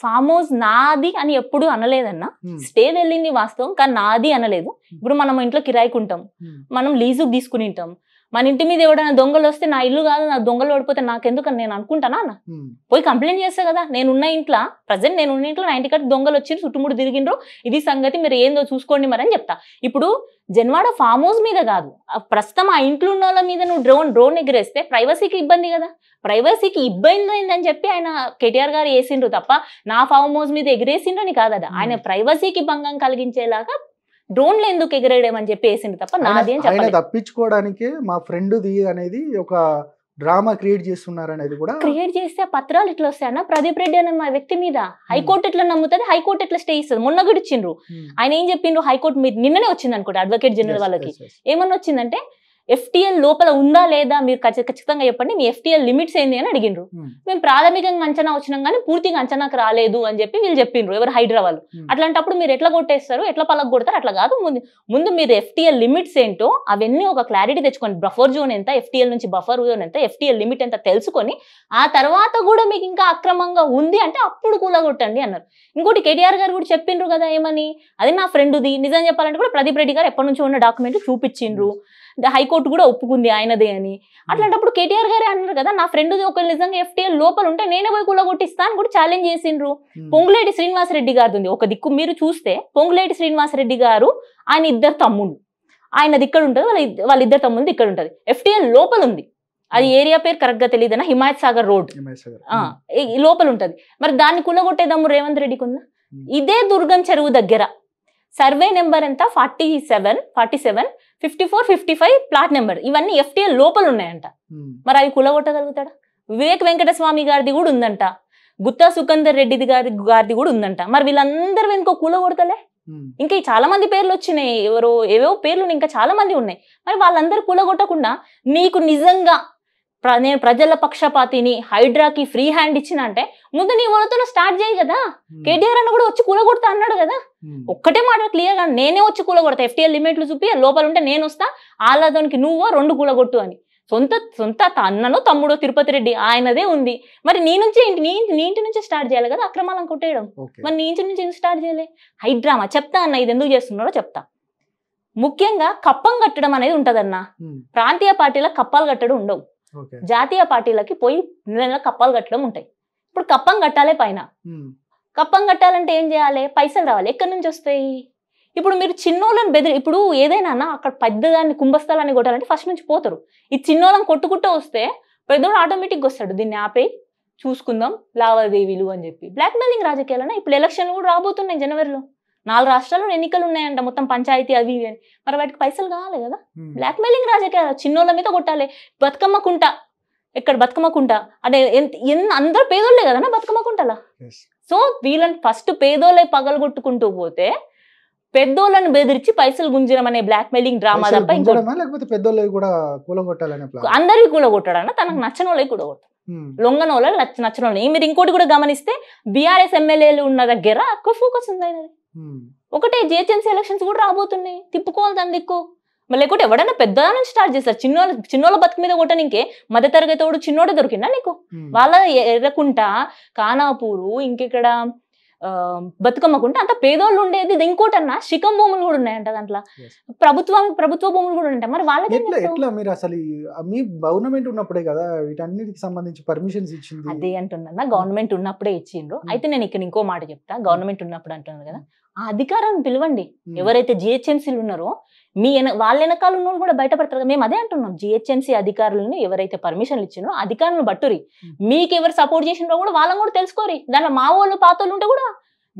ఫామ్ హౌస్ నాది అని ఎప్పుడు అనలేదన్నా hmm. స్టే వెళ్ళింది వాస్తవం కానీ నాది అనలేదు hmm. ఇప్పుడు మనం ఇంట్లో కిరాయికుంటాం hmm. మనం లీజుకు తీసుకుని ఉంటాం మన ఇంటి మీద ఎవడైనా దొంగలు వస్తే నా ఇల్లు కాదు నా దొంగలు ఓడిపోతే నాకెందుకు నేను అనుకుంటానా అన్న పోయి కంప్లైంట్ చేస్తా కదా నేను ఉన్న ఇంట్లో ప్రజెంట్ నేను ఉన్న ఇంట్లో నా ఇంటికట్టు దొంగలు వచ్చి చుట్టుముడు తిరిగిండ్రు ఇది సంగతి మీరు ఏందో చూసుకోండి మరి అని చెప్తా ఇప్పుడు జన్వాడ ఫామ్ హౌస్ మీద కాదు ప్రస్తుతం ఆ ఇంట్లో ఉన్న వాళ్ళ మీద నువ్వు డ్రోన్ డ్రోన్ ఎగిరేస్తే ప్రైవసీకి ఇబ్బంది కదా ప్రైవసీకి ఇబ్బంది అయిందని చెప్పి ఆయన కేటీఆర్ గారు వేసిండ్రు తప్ప నా ఫామ్ హౌస్ మీద ఎగిరేసిండ్రని కాదా ఆయన ప్రైవసీకి భంగం కలిగించేలాగా డ్రోన్లు ఎందుకు ఎగరేయడం అని తప్ప నాది అని చెప్పి తప్పించుకోవడానికి మా ఫ్రెండ్ అనేది ఒక డ్రామా క్రియేట్ చేస్తున్నారు అనేది కూడా క్రియేట్ చేస్తే పత్రాలు ఇట్లా వస్తాయన్న ప్రదీప్ రెడ్డి అనే మా వ్యక్తి మీద హైకోర్టు ఎట్లా నమ్ముతుంది హైకోర్టు ఎట్లా స్టే ఇస్తుంది మొన్న కూడా ఇచ్చిండ్రు ఆయన ఏం చెప్పిండ్రు హైకోర్టు మీరు నిన్ననే వచ్చింది అనుకోండి అడ్వకేట్ జనరల్ వాళ్ళకి ఏమన్నా వచ్చిందంటే ఎఫ్టీఎల్ లోపల ఉందా లేదా మీరు ఖచ్చితంగా చెప్పండి మీ ఎఫ్టీఎల్ లిమిట్స్ ఏంది అని అడిగిండ్రు మేము ప్రాథమికంగా అంచనా వచ్చినా కానీ పూర్తిగా అంచనాకు రాలేదు అని చెప్పి వీళ్ళు చెప్పిండ్రు ఎవరు హైదరాబాద్ అట్లాంటప్పుడు మీరు ఎట్లా కొట్టేస్తారు ఎట్లా పలక కొడతారు అట్లా కాదు ముందు ముందు మీరు ఎఫ్టీఎల్ లిమిట్స్ ఏంటో అవన్నీ ఒక క్లారిటీ తెచ్చుకోండి బఫర్ జోన్ ఎంత ఎఫ్టీఎల్ నుంచి బఫర్ జోన్ ఎంత ఎఫ్టీఎల్ లిమిట్ ఎంత తెలుసుకొని ఆ తర్వాత కూడా మీకు ఇంకా అక్రమంగా ఉంది అంటే అప్పుడు కొట్టండి అన్నారు ఇంకోటి కేటీఆర్ గారు కూడా చెప్పిండ్రు కదా ఏమని అది నా ఫ్రెండ్ది నిజం చెప్పాలంటే కూడా ప్రదీప్ రెడ్డి గారు ఎప్పటి నుంచి ఉన్న డాక్యుమెంట్ చూపించిండ్రు హైకోర్టు కూడా ఒప్పుకుంది ఆయనదే అని hmm. అట్లాంటప్పుడు కేటీఆర్ గారే అన్నారు కదా నా ఫ్రెండ్ ఒక నిజంగా ఎఫ్టీఎల్ లోపల ఉంటే నేనే పోయి కొట్టిస్తాను కూడా ఛాలెంజ్ చేసిండ్రు hmm. పొంగులేటి శ్రీనివాసరెడ్డి గారు ఉంది ఒక దిక్కు మీరు చూస్తే పొంగులేటి శ్రీనివాసరెడ్డి గారు ఆయన ఇద్దరు తమ్ముళ్ళు ఆయనది ఇక్కడ ఉంటుంది వాళ్ళ వాళ్ళ ఇద్దరు ఇక్కడ ఉంటుంది ఎఫ్టీఎల్ లోపల ఉంది అది hmm. ఏరియా పేరు కరెక్ట్ గా అన్న హిమాయత్ సాగర్ రోడ్ లోపల ఉంటది మరి దాన్ని దమ్ము రేవంత్ రెడ్డికి ఉందా ఇదే దుర్గం చెరువు దగ్గర సర్వే నెంబర్ ఎంత forty seven forty seven fifty four fifty five plot number ఇవన్నీ ఎఫ్టీఏ లోపల ఉన్నాయంట మరి అవి కులగొట్టగలుగుతాడా వివేక్ వెంకటస్వామి గారిది కూడా ఉందంట గుత్తా సుఖందర్ రెడ్డిది గారి గారిది కూడా ఉందంట మరి వీళ్ళందరూ వెనుక కూలగొడతలే ఇంకా చాలా మంది పేర్లు వచ్చినాయి ఎవరో ఏవేవో పేర్లు ఇంకా చాలా మంది ఉన్నాయి మరి వాళ్ళందరూ కూలగొట్టకుండా నీకు నిజంగా నేను ప్రజల పక్షపాతిని హైడ్రాకి ఫ్రీ హ్యాండ్ ఇచ్చిన అంటే ముందు నీ మనతో స్టార్ట్ చేయి కదా కేటీఆర్ అన్న కూడా వచ్చి కూలగొడతా అన్నాడు కదా ఒక్కటే మాట క్లియర్ గా నేనే వచ్చి కూలగొడతా ఎఫ్టీఎల్ లిమిట్లు చూపి లోపల ఉంటే నేను వస్తా ఆహ్లాదానికి నువ్వు రెండు కూలగొట్టు అని సొంత సొంత అన్ననో తమ్ముడో తిరుపతి రెడ్డి ఆయనదే ఉంది మరి నీ నుంచి ఏంటి నీ నీ ఇంటి నుంచి స్టార్ట్ చేయాలి కదా అక్రమాలను కొట్టేయడం మరి నీ ఇంటి నుంచి ఎందుకు స్టార్ట్ చేయలే హైడ్రామా చెప్తా అన్న ఇది ఎందుకు చేస్తున్నాడో చెప్తా ముఖ్యంగా కప్పం కట్టడం అనేది ఉంటదన్న ప్రాంతీయ పార్టీల కప్పాలు కట్టడం ఉండవు జాతీయ పార్టీలకి పోయి నెల కప్పాలు కట్టడం ఉంటాయి ఇప్పుడు కప్పం కట్టాలి పైన hmm. కప్పం కట్టాలంటే ఏం చేయాలి పైసలు రావాలి ఎక్కడి నుంచి వస్తాయి ఇప్పుడు మీరు చిన్నోళ్ళని బెదిరి ఇప్పుడు ఏదైనా అక్కడ పెద్దదాన్ని కుంభస్థలాన్ని కొట్టాలంటే ఫస్ట్ నుంచి పోతారు ఈ చిన్నోళ్ళని కొట్టుకుంటూ వస్తే పెద్దోడు ఆటోమేటిక్గా వస్తాడు దీన్ని ఆపే చూసుకుందాం లావాదేవీలు అని చెప్పి బ్లాక్మెయిలింగ్ రాజకీయాలన్నా ఇప్పుడు ఎలక్షన్లు కూడా రాబోతున్నాయి జనవరిలో నాలుగు రాష్ట్రాల్లో ఎన్నికలు ఉన్నాయంట మొత్తం పంచాయతీ అవి అని మరి వాటికి పైసలు కావాలి కదా బ్లాక్ మెయిలింగ్ రాజకీయ చిన్నోళ్ళ మీద కొట్టాలి బతుకమ్మకుంట ఇక్కడ బతుకమ్మకుంట అంటే ఎంత అందరూ పేదోళ్ళే కదా బతుకమ్మకుంటలా సో వీళ్ళని ఫస్ట్ పేదోళ్ళే పగలగొట్టుకుంటూ పోతే పెద్దోళ్ళని బెదిరించి పైసలు గుంజడం అనే బ్లాక్ మెయిలింగ్ డ్రామా తప్ప లేకపోతే పెద్దోళ్ళకి కూడా అందరికి తనకు నచ్చని వాళ్ళకి కూడగొట్టాడు లొంగన నచ్చ నచ్చిన వాళ్ళు మీరు ఇంకోటి కూడా గమనిస్తే బీఆర్ఎస్ ఎమ్మెల్యేలు ఉన్న దగ్గర ఎక్కువ ఫోకస్ ఉంది ఒకటే జిహెచ్ఎంసీ ఎలక్షన్స్ కూడా రాబోతున్నాయి తిప్పుకోవాలి దాని దిక్కు మళ్ళీ లేకుంటే ఎవడైనా పెద్ద నుంచి స్టార్ట్ చేస్తారు చిన్న చిన్నోళ్ళ బతుకు మీద కొట్టని ఇంకే మధ్య తరగతి వాడు చిన్నోడే దొరికిందా నీకు వాళ్ళ ఎర్రకుంట కానాపూరు ఇంకెక్కడ బతుకమ్మకుంటే అంత పేదోళ్ళు ఉండేది ఇంకోటి అన్న శిఖం భూములు కూడా ఉన్నాయంట దాంట్లో ప్రభుత్వం ప్రభుత్వ భూములు కూడా ఉంటాయి మరి వాళ్ళకి ఎట్లా మీరు అసలు మీ గవర్నమెంట్ ఉన్నప్పుడే కదా వీటన్నిటికి సంబంధించి పర్మిషన్స్ ఇచ్చింది అదే అంటున్నా గవర్నమెంట్ ఉన్నప్పుడే ఇచ్చిండ్రు అయితే నేను ఇక్కడ ఇంకో మాట చెప్తా గవర్నమెంట్ ఉన్నప్పుడు అంటున్నాను కదా ఆ అధికారాన్ని పిలవండి ఎవరైతే జిహెచ్ఎంసీలు ఉన్నారో మీ వాళ్ళ వెనకాల ఉన్న కూడా బయటపడతారు మేము అదే అంటున్నాం జిహెచ్ఎంసీ అధికారులను ఎవరైతే పర్మిషన్లు ఇచ్చినో అధికారులను బట్టురి మీకు ఎవరు సపోర్ట్ చేసినారో కూడా వాళ్ళని కూడా తెలుసుకోరి దాంట్లో మా వాళ్ళు పాతలు ఉంటే కూడా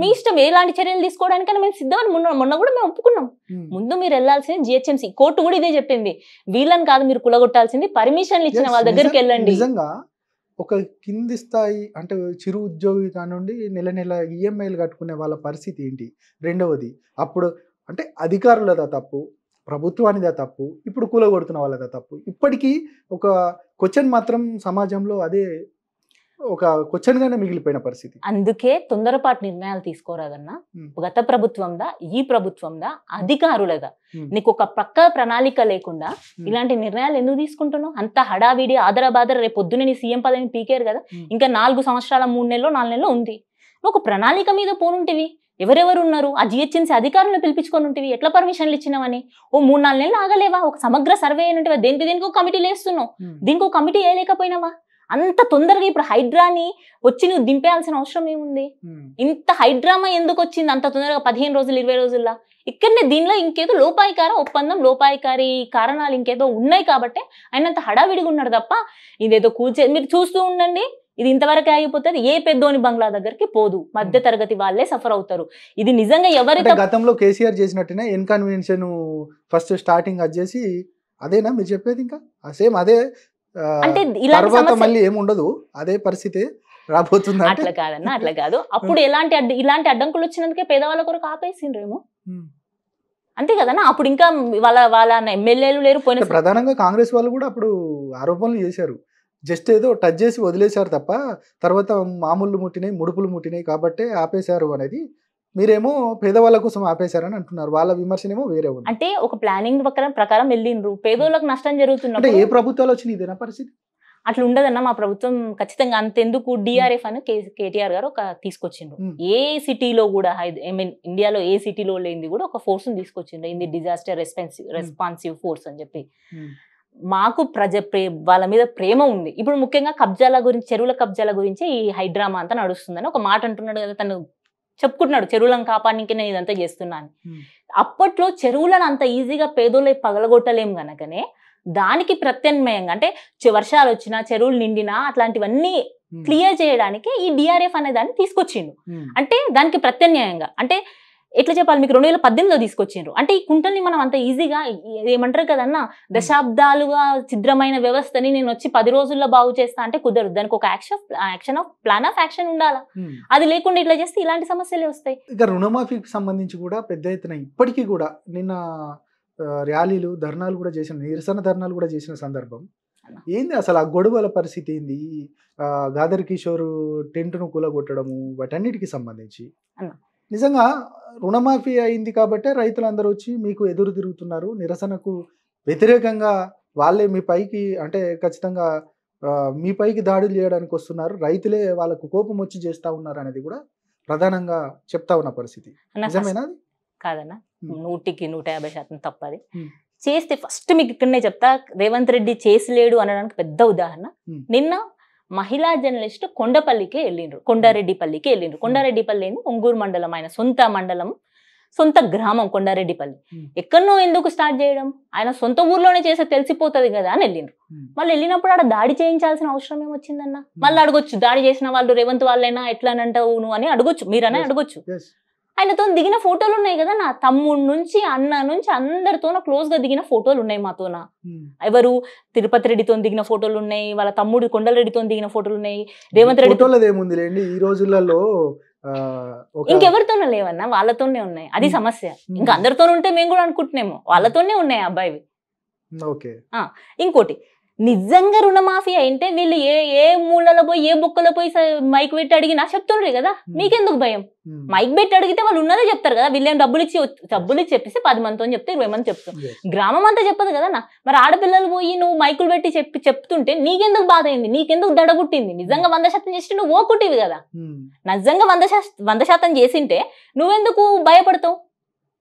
మీ ఇష్టం ఎలాంటి చర్యలు తీసుకోవడానికైనా మేము సిద్ధమని మొన్న మొన్న కూడా మేము ఒప్పుకున్నాం ముందు మీరు వెళ్ళాల్సింది జిహెచ్ఎంసీ కోర్టు కూడా ఇదే చెప్పింది వీళ్ళని కాదు మీరు కులగొట్టాల్సింది పర్మిషన్లు ఇచ్చిన వాళ్ళ దగ్గరికి వెళ్ళండి నిజంగా ఒక కింది స్థాయి అంటే చిరు ఉద్యోగి కానివ్వండి నెల నెల ఈఎంఐలు కట్టుకునే వాళ్ళ పరిస్థితి ఏంటి రెండవది అప్పుడు అంటే అధికారులదా తప్పు ప్రభుత్వానిదా తప్పు ఇప్పుడు కూలగొడుతున్న వాళ్ళదా తప్పు ఇప్పటికీ ఒక క్వశ్చన్ మాత్రం సమాజంలో అదే ఒక క్వశ్చన్ గానే మిగిలిపోయిన పరిస్థితి అందుకే తొందరపాటు నిర్ణయాలు తీసుకోరాదన్నా గత ప్రభుత్వందా ఈ ప్రభుత్వందా అధికారులదా నీకు ఒక పక్క ప్రణాళిక లేకుండా ఇలాంటి నిర్ణయాలు ఎందుకు తీసుకుంటున్నావు అంత హడావిడి ఆదరబాదర రేపు పొద్దున నీ సీఎం పదవిని పీకేరు కదా ఇంకా నాలుగు సంవత్సరాల మూడు నెలలో నాలుగు నెలలో ఉంది ఒక ప్రణాళిక మీద పోనుంటివి ఎవరెవరు ఉన్నారు ఆ జిహెచ్ఎంసీ అధికారులను పిలిపించుకొని ఉంటివి ఎట్లా పర్మిషన్లు ఇచ్చినావని ఓ మూడు నాలుగు నెలలు ఆగలేవా ఒక సమగ్ర సర్వే అయినట్టుగా దేనికి దీనికి ఒక కమిటీ లేస్తున్నావు దీనికి ఒక కమిటీ వేయలేకపోయినావా అంత తొందరగా ఇప్పుడు హైడ్రాని వచ్చి నువ్వు దింపేయాల్సిన అవసరం ఏముంది ఇంత హైడ్రామా ఎందుకు వచ్చింది అంత తొందరగా పదిహేను రోజులు ఇరవై రోజుల్లో ఇక్కడనే దీనిలో ఇంకేదో లోపాయికార ఒప్పందం లోపాయికారి కారణాలు ఇంకేదో ఉన్నాయి కాబట్టి ఆయన అంత హడావిడిగా ఉన్నాడు తప్ప ఇదేదో కూర్చే మీరు చూస్తూ ఉండండి ఇది ఇంతవరకు ఆగిపోతుంది ఏ పెద్దోని బంగ్లా దగ్గరికి పోదు మధ్య తరగతి వాళ్ళే సఫర్ అవుతారు ఇది నిజంగా ఎవరి గతంలో కేసీఆర్ చేసినట్టునే ఇన్కన్వీనియన్స్ ఫస్ట్ స్టార్టింగ్ అది చేసి అదేనా మీరు చెప్పేది ఇంకా సేమ్ అదే అంటే తర్వాత మళ్ళీ ఏముండదు అదే పరిస్థితి రాబోతుంది అట్లా కాదన్న అట్లా కాదు అప్పుడు ఎలాంటి ఇలాంటి అడ్డంకులు వచ్చినందుకే పేదవాళ్ళ కొరకు ఆపేసిండ్రేమో అంతే కదన్నా అప్పుడు ఇంకా వాళ్ళ వాళ్ళ ఎమ్మెల్యేలు లేరు పోయిన ప్రధానంగా కాంగ్రెస్ వాళ్ళు కూడా అప్పుడు ఆరోపణలు చేశారు జస్ట్ ఏదో టచ్ చేసి వదిలేశారు తప్ప తర్వాత మామూలు ముట్టినాయి ముడుపులు ముట్టినాయి కాబట్టి ఆపేశారు అనేది మీరేమో పేదవాళ్ళ కోసం ఆపేశారని అంటున్నారు వాళ్ళ విమర్శనేమో వేరే ఉంది అంటే ఒక ప్లానింగ్ ప్రకారం వెళ్ళిండ్రు పేదోళ్ళకి నష్టం జరుగుతున్నప్పుడు ఏ ప్రభుత్వాలు వచ్చింది ఇదేనా పరిస్థితి అట్లా ఉండదన్న మా ప్రభుత్వం ఖచ్చితంగా అంతెందుకు డిఆర్ఎఫ్ అని కేటీఆర్ గారు ఒక తీసుకొచ్చిండ్రు ఏ సిటీలో కూడా ఐ మీన్ ఇండియాలో ఏ సిటీలో లేనిది కూడా ఒక ఫోర్స్ తీసుకొచ్చిండ్రు ఇది డిజాస్టర్ రెస్పాన్సివ్ రెస్పాన్సివ్ ఫోర్స్ అని చెప్పి మాకు ప్రజ ప్రే వాళ్ళ మీద ప్రేమ ఉంది ఇప్పుడు ముఖ్యంగా కబ్జాల గురించి చెరువుల కబ్జాల గురించి ఈ హైడ్రామా అంతా నడుస్తుందని ఒక మాట అంటున్నాడు కదా తను చెప్పుకుంటున్నాడు చెరువులను కాపాడానికి నేను ఇదంతా చేస్తున్నాను అప్పట్లో చెరువులను అంత ఈజీగా పేదోళ్ళు పగలగొట్టలేము గనకనే దానికి ప్రత్యామ్నాయంగా అంటే వర్షాలు వచ్చినా చెరువులు నిండినా అట్లాంటివన్నీ క్లియర్ చేయడానికి ఈ డిఆర్ఎఫ్ అనే దాన్ని తీసుకొచ్చిండు అంటే దానికి ప్రత్యామ్నాయంగా అంటే ఎట్లా చెప్పాలి మీకు రెండు వేల పద్దెనిమిదిలో తీసుకొచ్చిండ్రు అంటే ఈ కుంటల్ని మనం అంత ఈజీగా ఏమంటారు కదన్నా దశాబ్దాలుగా ఛిద్రమైన వ్యవస్థని నేను వచ్చి పది రోజుల్లో బాగు చేస్తా అంటే కుదరదు దానికి ఒక action action of plan of action ఉండాలా అది లేకుండా ఇట్లా చేస్తే ఇలాంటి సమస్యలే వస్తాయి ఇక రుణమాఫీకి సంబంధించి కూడా పెద్ద ఎత్తున ఇప్పటికీ కూడా నిన్న ర్యాలీలు ధర్నాలు కూడా చేసిన నిరసన ధర్నాలు కూడా చేసిన సందర్భం ఏంది అసలు ఆ గొడవల పరిస్థితి ఏంది గాదర్ కిషోర్ టెంట్ను కూలగొట్టడము వాటన్నిటికి సంబంధించి నిజంగా రుణమాఫీ అయింది కాబట్టి రైతులందరూ వచ్చి మీకు ఎదురు తిరుగుతున్నారు నిరసనకు వ్యతిరేకంగా వాళ్ళే మీ పైకి అంటే ఖచ్చితంగా మీ పైకి దాడులు చేయడానికి వస్తున్నారు రైతులే వాళ్ళకు కోపం వచ్చి చేస్తూ ఉన్నారు అనేది కూడా ప్రధానంగా చెప్తా ఉన్న పరిస్థితి నిజమేనా కాదన్నా నూటికి నూట యాభై శాతం తప్పది చేస్తే ఫస్ట్ మీకు ఇక్కడనే చెప్తా రేవంత్ రెడ్డి చేసి లేడు అనడానికి పెద్ద ఉదాహరణ నిన్న మహిళా జర్నలిస్ట్ కొండపల్లికే వెళ్ళిండ్రు కొండారెడ్డిపల్లికి వెళ్ళిండ్రు కొండారెడ్డిపల్లి ఒంగూరు మండలం ఆయన సొంత మండలం సొంత గ్రామం కొండారెడ్డిపల్లి ఎక్కడనో ఎందుకు స్టార్ట్ చేయడం ఆయన సొంత ఊర్లోనే చేస్తే తెలిసిపోతుంది కదా అని వెళ్ళిండ్రు మళ్ళీ వెళ్ళినప్పుడు ఆడ దాడి చేయించాల్సిన అవసరం ఏమొచ్చిందన్న మళ్ళీ అడగొచ్చు దాడి చేసిన వాళ్ళు రేవంత్ వాళ్ళైనా ఎట్లా అంటావు అని అడగొచ్చు మీరనే అడగొచ్చు ఆయనతో దిగిన ఫోటోలు ఉన్నాయి కదా నా తమ్ముడు నుంచి అన్న నుంచి అందరితో క్లోజ్ గా దిగిన ఫోటోలు ఉన్నాయి మాతోన ఎవరు తిరుపతి రెడ్డితో దిగిన ఫోటోలు ఉన్నాయి వాళ్ళ తమ్ముడు కొండల రెడ్డితో దిగిన ఫోటోలు ఉన్నాయి రేవంత్ రెడ్డి ఏముంది లేండి ఈ రోజులలో ఇంకెవరితో లేవన్నా వాళ్ళతోనే ఉన్నాయి అది సమస్య ఇంకా అందరితో ఉంటే మేము కూడా అనుకుంటున్నాము వాళ్ళతోనే ఉన్నాయి అబ్బాయి ఇంకోటి నిజంగా రుణమాఫీ అంటే వీళ్ళు ఏ ఏ మూలలో పోయి ఏ బుక్కలో పోయి మైక్ పెట్టి అడిగినా చెప్తుండ్రు కదా మీకెందుకు భయం మైక్ పెట్టి అడిగితే వాళ్ళు ఉన్నదే చెప్తారు కదా వీళ్ళు డబ్బులు ఇచ్చి డబ్బులు ఇచ్చి చెప్పేసి పది మంది అని చెప్తే ఇరవై మంది చెప్తాం గ్రామం అంతా చెప్పదు కదా నా మరి ఆడపిల్లలు పోయి నువ్వు మైకులు పెట్టి చెప్పి చెప్తుంటే నీకెందుకు బాధ అయింది నీకెందుకు దడగుట్టింది నిజంగా వంద శాతం చేసి నువ్వు ఓకుట్టివి కదా నిజంగా వంద శాతం వంద శాతం చేసింటే నువ్వెందుకు భయపడతావు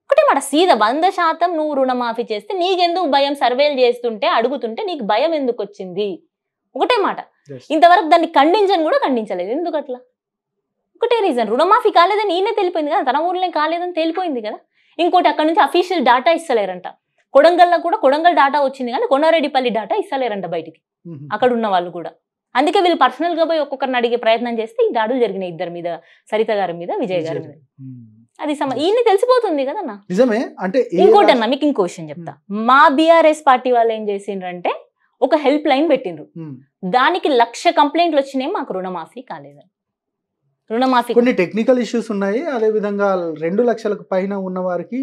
ఒకటే మాట సీద వంద శాతం నువ్వు రుణమాఫీ చేస్తే నీకెందుకు భయం సర్వేలు చేస్తుంటే అడుగుతుంటే నీకు భయం ఎందుకు వచ్చింది ఒకటే మాట ఇంతవరకు దాన్ని ఖండించని కూడా ఖండించలేదు ఎందుకు అట్లా ఒకటే రీజన్ రుణమాఫీ కాలేదని ఈయనే తెలిపోయింది కదా తన ఊర్లో కాలేదని తేలిపోయింది కదా ఇంకోటి అక్కడ నుంచి అఫీషియల్ డాటా ఇస్తలేరంట కొడంగల్లో కూడా కొడంగల్ డాటా వచ్చింది కానీ కొనారెడ్డిపల్లి డాటా ఇస్తలేరంట బయటికి అక్కడ ఉన్న వాళ్ళు కూడా అందుకే వీళ్ళు పర్సనల్గా పోయి ఒక్కొక్కరిని అడిగే ప్రయత్నం చేస్తే ఈ దాడులు జరిగినాయి ఇద్దరి మీద సరిత గారి మీద విజయ్ గారి మీద అది ఈయన తెలిసిపోతుంది కదా నిజమే అంటే ఇంకోటి అన్న మీకు ఇంకో విషయం చెప్తా మా బీఆర్ఎస్ పార్టీ వాళ్ళు ఏం చేసిండ్రంటే ఒక హెల్ప్ లైన్ పెట్టిండ్రు దానికి లక్ష కంప్లైంట్లు వచ్చినాయి మాకు రుణమాఫీ కాలేదని రుణమాఫీ కొన్ని టెక్నికల్ ఇష్యూస్ ఉన్నాయి అదే విధంగా రెండు లక్షలకు పైన ఉన్న వారికి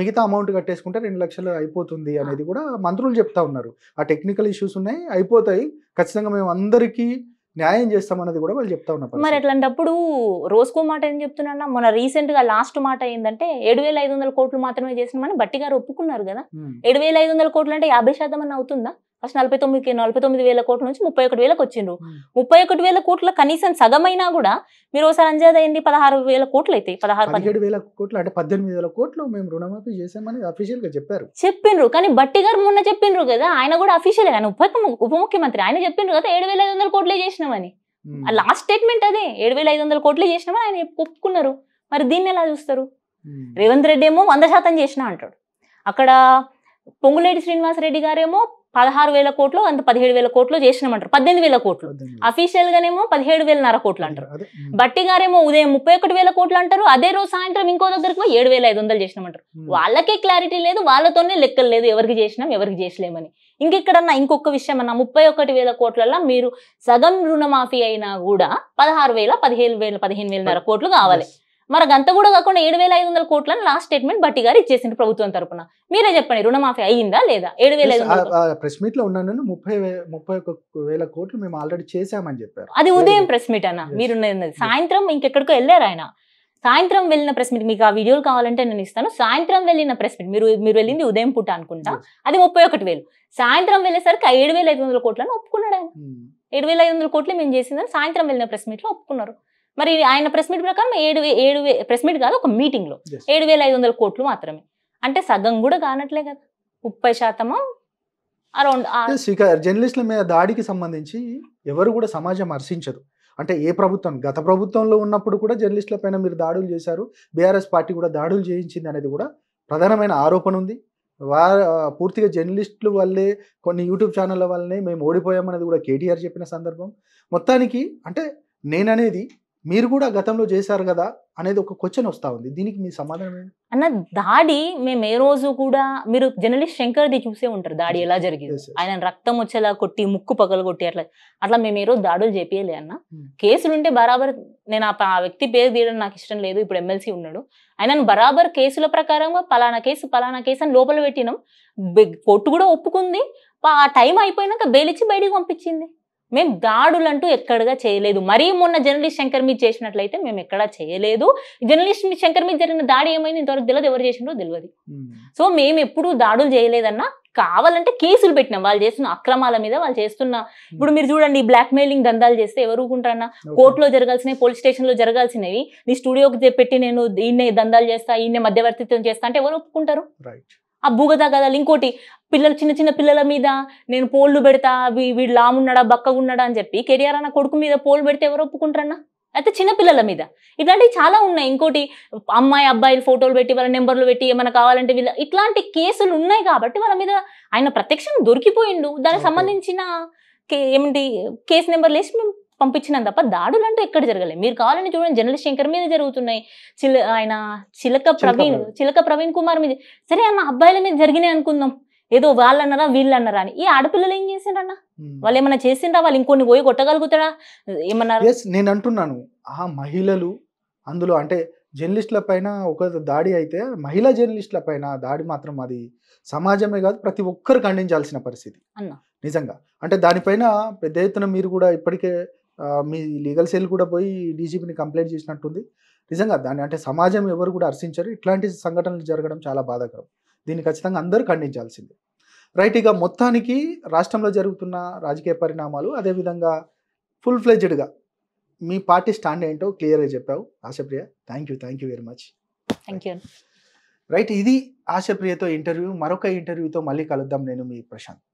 మిగతా అమౌంట్ కట్టేసుకుంటే రెండు లక్షలు అయిపోతుంది అనేది కూడా మంత్రులు చెప్తా ఉన్నారు ఆ టెక్నికల్ ఇష్యూస్ ఉన్నాయి అయిపోతాయి ఖచ్చితంగా మేము అందరికీ న్యాయం చేస్తామన్నది కూడా వాళ్ళు చెప్తా ఉన్నారు మరి అట్లాంటప్పుడు రోజుకో మాట ఏం చెప్తున్నా మన రీసెంట్ గా లాస్ట్ మాట ఏంటంటే ఏడు వేల ఐదు వందల కోట్లు మాత్రమే చేసినామని బట్టి గారు ఒప్పుకున్నారు కదా ఏడు వేల ఐదు వందల కోట్లు అంటే యాభై శాతం అని అవుతుందా ఫస్ట్ నలభై తొమ్మిది నలభై తొమ్మిది వేల కోట్ల నుంచి ముప్పై ఒకటి వేలకు వచ్చిండ్రు ముప్పై ఒకటి వేల కోట్ల కనీసం సగమైనా కూడా మీరు ఒకసారి అంజాద్ అయింది పదహారు వేల కోట్లు అయితే పదహారు పదిహేడు వేల కోట్లు అంటే పద్దెనిమిది వేల కోట్లు మేము రుణమాఫీ చేసామని అఫీషియల్ గా చెప్పారు చెప్పిండ్రు కానీ బట్టి గారు మొన్న చెప్పిండ్రు కదా ఆయన కూడా అఫీషియల్ ఆయన ఉప ఉప ముఖ్యమంత్రి ఆయన చెప్పిండ్రు కదా ఏడు వేల ఐదు వందల కోట్లే చేసినామని లాస్ట్ స్టేట్మెంట్ అదే ఏడు వేల ఐదు వందల కోట్లే చేసినామని ఆయన ఒప్పుకున్నారు మరి దీన్ని ఎలా చూస్తారు రేవంత్ రెడ్డి ఏమో వంద శాతం చేసిన అంటాడు అక్కడ పొంగులేటి శ్రీనివాసరెడ్డి గారేమో పదహారు వేల కోట్లు అంత పదిహేడు వేల కోట్లు చేసినామంటారు పద్దెనిమిది వేల కోట్లు అఫీషియల్ గానేమో పదిహేడు వేల నర కోట్లు అంటారు బట్టి గారేమో ఉదయం ముప్పై ఒకటి వేల కోట్లు అంటారు అదే రోజు సాయంత్రం ఇంకో దగ్గరకు ఏడు వేల ఐదు వందలు చేసినామంటారు వాళ్ళకే క్లారిటీ లేదు వాళ్ళతోనే లెక్కలు లేదు ఎవరికి చేసినాం ఎవరికి చేసలేమని ఇంకెక్కడన్నా ఇంకొక విషయం అన్న ముప్పై ఒకటి వేల కోట్లలో మీరు సగం రుణమాఫీ అయినా కూడా పదహారు వేల పదిహేను వేల పదిహేను వేల నర కోట్లు కావాలి మరి గంత కూడా కాకుండా ఏడు వేల ఐదు వందల కోట్ల లాస్ట్ స్టేట్మెంట్ బట్టి గారు ఇచ్చేసింది ప్రభుత్వం తరపున మీరే చెప్పండి రుణమాఫీ అయ్యిందా లేదా ఏడు వేల ఐదు ప్రెస్ మీట్ లో ఉన్నాను ముప్పై ముప్పై ఒక వేల కోట్లు మేము ఆల్రెడీ చేశామని చెప్పారు అది ఉదయం ప్రెస్ మీట్ అన్న మీరు సాయంత్రం ఇంకెక్కడికో వెళ్ళారు ఆయన సాయంత్రం వెళ్ళిన ప్రెస్ మీట్ మీకు ఆ వీడియోలు కావాలంటే నేను ఇస్తాను సాయంత్రం వెళ్ళిన ప్రెస్ మీట్ మీరు మీరు వెళ్ళింది ఉదయం పూట అనుకుంటా అది ముప్పై ఒకటి వేలు సాయంత్రం వెళ్ళేసరికి ఏడు వేల ఐదు వందల కోట్లను ఒప్పుకున్నాడు ఆయన hmm. ఏడు వేల ఐదు వందల కోట్లు మేము చేసిందని సాయంత్రం వెళ్ళిన ప్రెస్ మీట్లో ఒప్పుకున్నారు మరి ఆయన ప్రెస్ మీట్ ప్రకారం ఏడు ఏడు ప్రెస్ మీట్ కాదు ఒక మీటింగ్లో ఏడు వేల ఐదు వందల కోట్లు మాత్రమే అంటే సగం కూడా కానట్లే కదా ముప్పై శాతము అరౌండ్ జర్నలిస్టుల మీద దాడికి సంబంధించి ఎవరు కూడా సమాజం హర్షించదు అంటే ఏ ప్రభుత్వం గత ప్రభుత్వంలో ఉన్నప్పుడు కూడా జర్నలిస్టుల పైన మీరు దాడులు చేశారు బీఆర్ఎస్ పార్టీ కూడా దాడులు చేయించింది అనేది కూడా ప్రధానమైన ఆరోపణ ఉంది వా పూర్తిగా జర్నలిస్టుల వల్లే కొన్ని యూట్యూబ్ ఛానళ్ళ వల్లనే మేము ఓడిపోయామనేది కూడా కేటీఆర్ చెప్పిన సందర్భం మొత్తానికి అంటే నేననేది మీరు కూడా గతంలో చేశారు కదా అనేది ఒక క్వశ్చన్ వస్తా ఉంది దీనికి మీ సమాధానం అన్న దాడి మేము ఏ రోజు కూడా మీరు జర్నలిస్ట్ ది చూసే ఉంటారు దాడి ఎలా జరిగింది ఆయన రక్తం వచ్చేలా కొట్టి ముక్కు పగలు కొట్టి అట్లా అట్లా మేము ఏ రోజు దాడులు చేపియలే అన్న hmm. కేసులుంటే బరాబర్ నేను ఆ వ్యక్తి పేరు తీయడం నాకు ఇష్టం లేదు ఇప్పుడు ఎమ్మెల్సీ ఉన్నాడు ఆయన బరాబర్ కేసుల ప్రకారంగా పలానా కేసు పలానా కేసు అని లోపల పెట్టినాం కొట్టు కూడా ఒప్పుకుంది ఆ టైం అయిపోయినాక ఇచ్చి బయటికి పంపించింది మేము దాడులంటూ ఎక్కడగా చేయలేదు మరీ మొన్న జర్నలిస్ట్ శంకర్ మీద చేసినట్లయితే మేము ఎక్కడా చేయలేదు జర్నలిస్ట్ శంకర్ మీద జరిగిన దాడి ఏమైంది ఇంతవరకు తెలియదు ఎవరు చేసినో తెలియదు సో మేము ఎప్పుడూ దాడులు చేయలేదన్నా కావాలంటే కేసులు పెట్టినాం వాళ్ళు చేస్తున్న అక్రమాల మీద వాళ్ళు చేస్తున్న ఇప్పుడు మీరు చూడండి బ్లాక్ మెయిలింగ్ దందాలు చేస్తే ఎవరుకుంటారన్నా కోర్టులో జరగాల్సినవి పోలీస్ స్టేషన్లో జరగాల్సినవి నీ స్టూడియోకి పెట్టి నేను ఈయన దందాలు చేస్తా ఈయన మధ్యవర్తిత్వం చేస్తా అంటే ఎవరు ఒప్పుకుంటారు ఆ భూగత కథలు ఇంకోటి పిల్లలు చిన్న చిన్న పిల్లల మీద నేను పోళ్ళు పెడతా వీడు లామున్నాడా బక్కగున్నాడా అని చెప్పి కెరియర్ అన్న కొడుకు మీద పోళ్ళు పెడితే ఎవరు ఒప్పుకుంటారన్నా అయితే చిన్నపిల్లల మీద ఇట్లాంటివి చాలా ఉన్నాయి ఇంకోటి అమ్మాయి అబ్బాయిలు ఫోటోలు పెట్టి వాళ్ళ నెంబర్లు పెట్టి ఏమైనా కావాలంటే వీళ్ళ ఇట్లాంటి కేసులు ఉన్నాయి కాబట్టి వాళ్ళ మీద ఆయన ప్రత్యక్షం దొరికిపోయిండు దానికి సంబంధించిన ఏమిటి కేసు నెంబర్లు వేసి మేము పంపించినాం తప్ప దాడులు అంటూ ఎక్కడ జరగలేదు మీరు కావాలని చూడండి జర్నలిస్ట్ శంకర్ మీద జరుగుతున్నాయి చిల ఆయన చిలక ప్రవీణ్ చిలక ప్రవీణ్ కుమార్ మీద సరే అన్న అబ్బాయిల మీద జరిగినాయి అనుకుందాం ఏదో వాళ్ళు అన్నారా వీళ్ళు అన్నారా అని ఈ ఆడపిల్లలు ఏం చేసిండ్రన్నా వాళ్ళు ఏమైనా చేసిండ్రా వాళ్ళు ఇంకొన్ని పోయి కొట్టగలుగుతాడా ఏమన్నా నేను అంటున్నాను ఆ మహిళలు అందులో అంటే జర్నలిస్టుల పైన ఒక దాడి అయితే మహిళా జర్నలిస్టుల పైన దాడి మాత్రం అది సమాజమే కాదు ప్రతి ఒక్కరు ఖండించాల్సిన పరిస్థితి నిజంగా అంటే దానిపైన పెద్ద ఎత్తున మీరు కూడా ఇప్పటికే మీ లీగల్ సెల్ కూడా పోయి డీజీపీని కంప్లైంట్ చేసినట్టుంది నిజంగా దాన్ని అంటే సమాజం ఎవరు కూడా హర్షించరు ఇట్లాంటి సంఘటనలు జరగడం చాలా బాధాకరం దీన్ని ఖచ్చితంగా అందరూ ఖండించాల్సిందే రైట్ ఇక మొత్తానికి రాష్ట్రంలో జరుగుతున్న రాజకీయ పరిణామాలు అదేవిధంగా ఫుల్ ఫ్లెజ్డ్గా మీ పార్టీ స్టాండ్ ఏంటో క్లియర్గా చెప్పావు Ashapriya thank you thank you very much thank you right ఇది ఆశప్రియతో ఇంటర్వ్యూ మరొక ఇంటర్వ్యూతో మళ్ళీ కలుద్దాం నేను మీ ప్రశాంత్